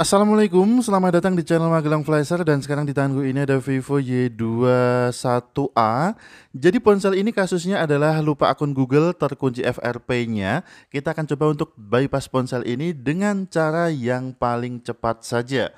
Assalamualaikum, selamat datang di channel Magelang Flasher dan sekarang di tanganku ini ada Vivo Y21A. Jadi ponsel ini kasusnya adalah lupa akun Google terkunci FRP-nya. Kita akan coba untuk bypass ponsel ini dengan cara yang paling cepat saja.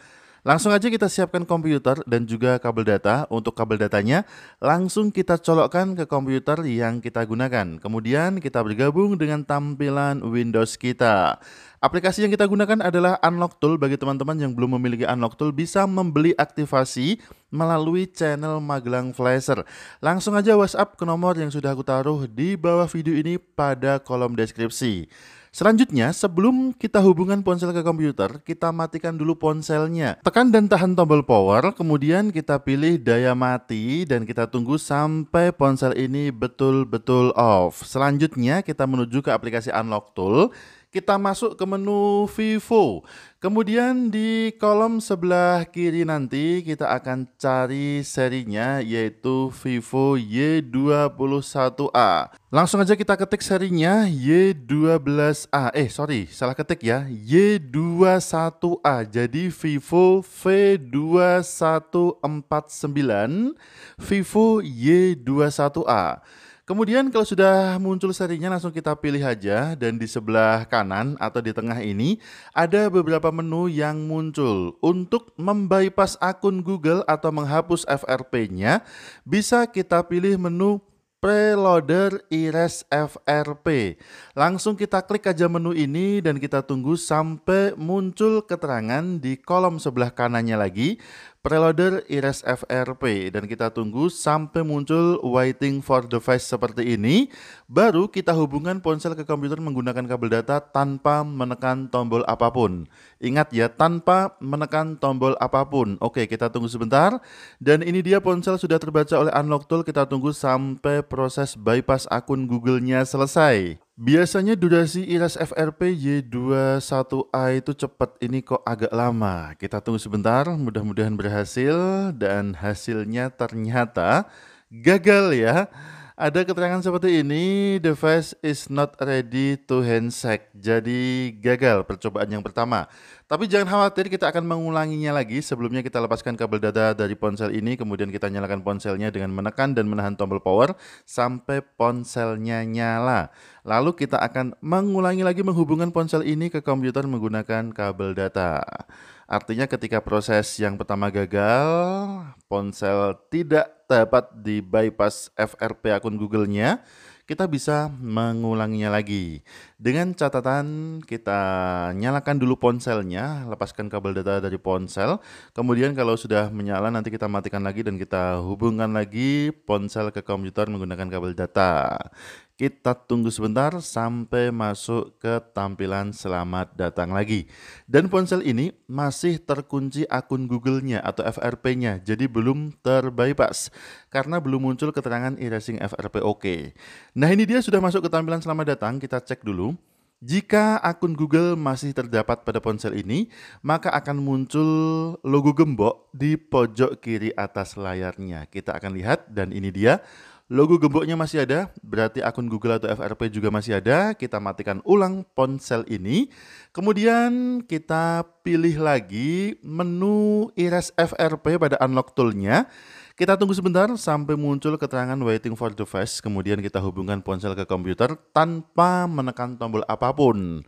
Langsung aja kita siapkan komputer dan juga kabel data. Untuk kabel datanya langsung kita colokkan ke komputer yang kita gunakan. Kemudian kita bergabung dengan tampilan Windows kita. Aplikasi yang kita gunakan adalah Unlock Tool. Bagi teman-teman yang belum memiliki Unlock Tool bisa membeli aktivasi melalui channel Magelang Flasher. Langsung aja WhatsApp ke nomor yang sudah aku taruh di bawah video ini pada kolom deskripsi. Selanjutnya, sebelum kita hubungkan ponsel ke komputer, kita matikan dulu ponselnya. Tekan dan tahan tombol power, kemudian kita pilih daya mati dan kita tunggu sampai ponsel ini betul-betul off. Selanjutnya, kita menuju ke aplikasi Unlock Tool kita masuk ke menu Vivo. Kemudian di kolom sebelah kiri nanti kita akan cari serinya yaitu Vivo Y21A. Langsung aja kita ketik serinya Y12A. Eh sorry, salah ketik ya. Y21A. Jadi Vivo V2149 Vivo Y21A. Kemudian kalau sudah muncul serinya langsung kita pilih aja dan di sebelah kanan atau di tengah ini ada beberapa menu yang muncul. Untuk membypass akun Google atau menghapus FRP-nya bisa kita pilih menu preloader iris FRP. Langsung kita klik aja menu ini dan kita tunggu sampai muncul keterangan di kolom sebelah kanannya lagi Preloader iris FRP dan kita tunggu sampai muncul waiting for device seperti ini baru kita hubungkan ponsel ke komputer menggunakan kabel data tanpa menekan tombol apapun. Ingat ya tanpa menekan tombol apapun. Oke, kita tunggu sebentar dan ini dia ponsel sudah terbaca oleh Unlock Tool. Kita tunggu sampai proses bypass akun Google-nya selesai. Biasanya durasi IRAS FRP Y21A itu cepat, ini kok agak lama. Kita tunggu sebentar, mudah-mudahan berhasil dan hasilnya ternyata gagal ya ada keterangan seperti ini, device is not ready to handshake. Jadi gagal percobaan yang pertama. Tapi jangan khawatir, kita akan mengulanginya lagi. Sebelumnya kita lepaskan kabel data dari ponsel ini, kemudian kita nyalakan ponselnya dengan menekan dan menahan tombol power sampai ponselnya nyala. Lalu kita akan mengulangi lagi menghubungkan ponsel ini ke komputer menggunakan kabel data. Artinya ketika proses yang pertama gagal, ponsel tidak dapat di bypass FRP akun Google-nya, kita bisa mengulanginya lagi. Dengan catatan kita nyalakan dulu ponselnya, lepaskan kabel data dari ponsel. Kemudian kalau sudah menyala nanti kita matikan lagi dan kita hubungkan lagi ponsel ke komputer menggunakan kabel data. Kita tunggu sebentar sampai masuk ke tampilan selamat datang lagi. Dan ponsel ini masih terkunci akun Google-nya atau FRP-nya, jadi belum terbypass karena belum muncul keterangan erasing FRP Oke. Nah ini dia sudah masuk ke tampilan selamat datang, kita cek dulu. Jika akun Google masih terdapat pada ponsel ini, maka akan muncul logo gembok di pojok kiri atas layarnya. Kita akan lihat dan ini dia Logo gemboknya masih ada, berarti akun Google atau FRP juga masih ada. Kita matikan ulang ponsel ini. Kemudian kita pilih lagi menu iris FRP pada unlock toolnya. Kita tunggu sebentar sampai muncul keterangan waiting for device. Kemudian kita hubungkan ponsel ke komputer tanpa menekan tombol apapun.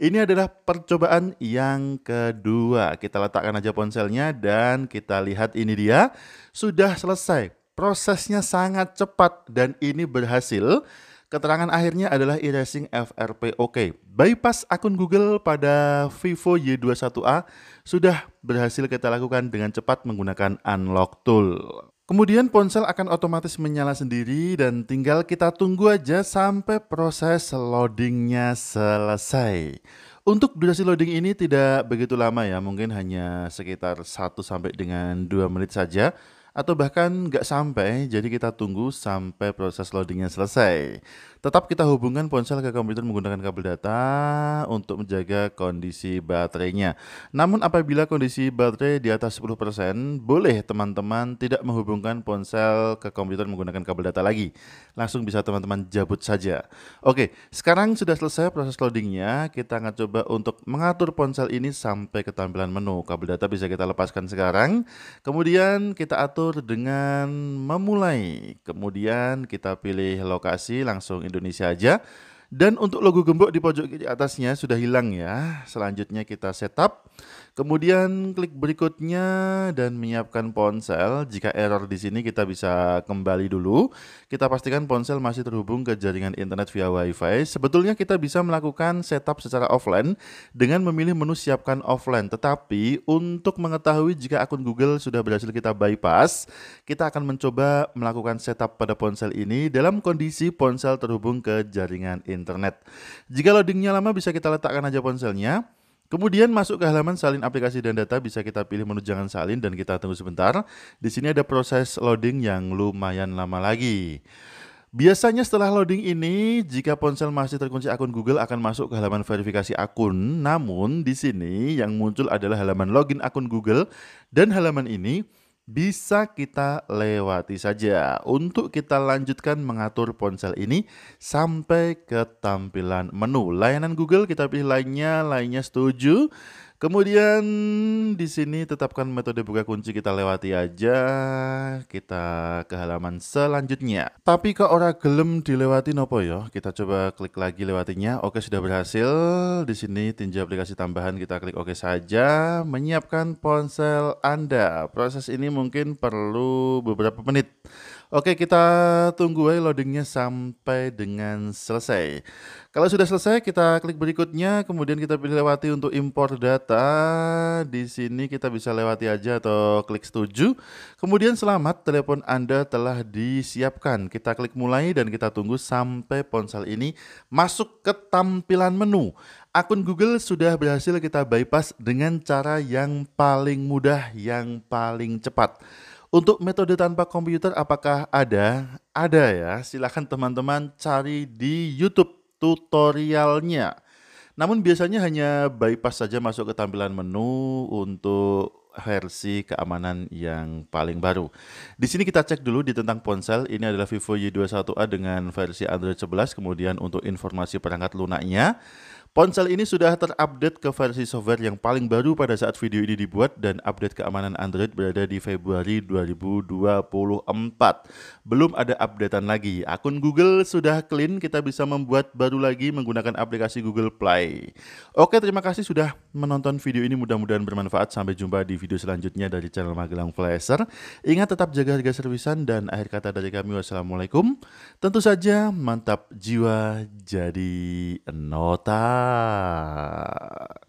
Ini adalah percobaan yang kedua. Kita letakkan aja ponselnya dan kita lihat ini dia. Sudah selesai Prosesnya sangat cepat dan ini berhasil. Keterangan akhirnya adalah erasing FRP. Oke, bypass akun Google pada Vivo Y21A sudah berhasil kita lakukan dengan cepat menggunakan unlock tool. Kemudian ponsel akan otomatis menyala sendiri dan tinggal kita tunggu aja sampai proses loadingnya selesai. Untuk durasi loading ini tidak begitu lama ya, mungkin hanya sekitar 1 sampai dengan 2 menit saja atau bahkan nggak sampai, jadi kita tunggu sampai proses loadingnya selesai. Tetap kita hubungkan ponsel ke komputer menggunakan kabel data untuk menjaga kondisi baterainya. Namun apabila kondisi baterai di atas 10%, boleh teman-teman tidak menghubungkan ponsel ke komputer menggunakan kabel data lagi. Langsung bisa teman-teman jabut saja. Oke, sekarang sudah selesai proses loadingnya. Kita akan coba untuk mengatur ponsel ini sampai ke tampilan menu. Kabel data bisa kita lepaskan sekarang. Kemudian kita atur dengan memulai. Kemudian kita pilih lokasi langsung Indonesia aja. Dan untuk logo gembok di pojok kiri atasnya sudah hilang ya. Selanjutnya kita setup. Kemudian klik berikutnya dan menyiapkan ponsel. Jika error di sini kita bisa kembali dulu. Kita pastikan ponsel masih terhubung ke jaringan internet via WiFi. Sebetulnya kita bisa melakukan setup secara offline dengan memilih menu siapkan offline. Tetapi untuk mengetahui jika akun Google sudah berhasil kita bypass, kita akan mencoba melakukan setup pada ponsel ini dalam kondisi ponsel terhubung ke jaringan internet internet. Jika loadingnya lama bisa kita letakkan aja ponselnya. Kemudian masuk ke halaman salin aplikasi dan data bisa kita pilih menu jangan salin dan kita tunggu sebentar. Di sini ada proses loading yang lumayan lama lagi. Biasanya setelah loading ini, jika ponsel masih terkunci akun Google akan masuk ke halaman verifikasi akun. Namun di sini yang muncul adalah halaman login akun Google dan halaman ini bisa kita lewati saja untuk kita lanjutkan mengatur ponsel ini sampai ke tampilan menu. Layanan Google kita pilih lainnya, lainnya setuju. Kemudian di sini tetapkan metode buka kunci kita lewati aja. Kita ke halaman selanjutnya. Tapi ke orang gelem dilewati nopo yo. Ya? Kita coba klik lagi lewatinya. Oke sudah berhasil. Di sini tinjau aplikasi tambahan kita klik oke saja. Menyiapkan ponsel Anda. Proses ini mungkin perlu beberapa menit. Oke, kita tunggu aja loadingnya sampai dengan selesai. Kalau sudah selesai, kita klik berikutnya, kemudian kita pilih lewati untuk import data. Di sini kita bisa lewati aja atau klik setuju. Kemudian selamat, telepon Anda telah disiapkan. Kita klik mulai dan kita tunggu sampai ponsel ini masuk ke tampilan menu. Akun Google sudah berhasil kita bypass dengan cara yang paling mudah, yang paling cepat. Untuk metode tanpa komputer apakah ada? Ada ya, silahkan teman-teman cari di YouTube tutorialnya. Namun biasanya hanya bypass saja masuk ke tampilan menu untuk versi keamanan yang paling baru. Di sini kita cek dulu di tentang ponsel, ini adalah Vivo Y21A dengan versi Android 11, kemudian untuk informasi perangkat lunaknya, Ponsel ini sudah terupdate ke versi software yang paling baru pada saat video ini dibuat dan update keamanan Android berada di Februari 2024. Belum ada updatean lagi. Akun Google sudah clean, kita bisa membuat baru lagi menggunakan aplikasi Google Play. Oke, terima kasih sudah menonton video ini. Mudah-mudahan bermanfaat. Sampai jumpa di video selanjutnya dari channel Magelang Flasher. Ingat tetap jaga harga servisan dan akhir kata dari kami wassalamualaikum. Tentu saja mantap jiwa jadi nota. ら